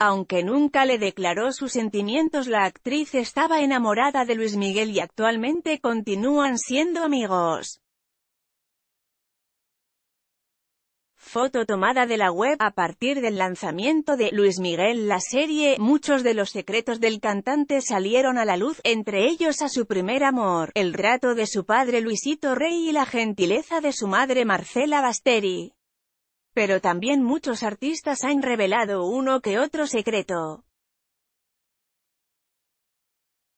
Aunque nunca le declaró sus sentimientos la actriz estaba enamorada de Luis Miguel y actualmente continúan siendo amigos. Foto tomada de la web a partir del lanzamiento de Luis Miguel la serie, muchos de los secretos del cantante salieron a la luz, entre ellos a su primer amor, el rato de su padre Luisito Rey y la gentileza de su madre Marcela Basteri. Pero también muchos artistas han revelado uno que otro secreto.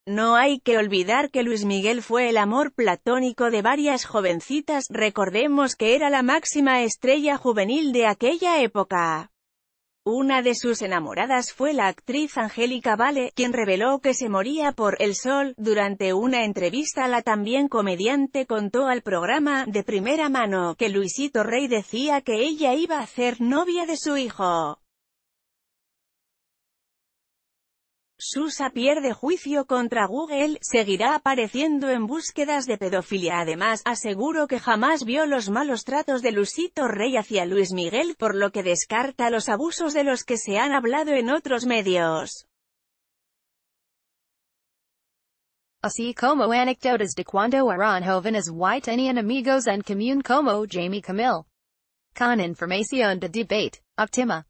No hay que olvidar que Luis Miguel fue el amor platónico de varias jovencitas, recordemos que era la máxima estrella juvenil de aquella época. Una de sus enamoradas fue la actriz Angélica Vale, quien reveló que se moría por El Sol. Durante una entrevista la también comediante contó al programa, de primera mano, que Luisito Rey decía que ella iba a ser novia de su hijo. Susa pierde juicio contra Google, seguirá apareciendo en búsquedas de pedofilia. Además, aseguró que jamás vio los malos tratos de Lusito Rey hacia Luis Miguel, por lo que descarta los abusos de los que se han hablado en otros medios. Así como de cuando en común como Jamie Camille. Con información de debate, Optima.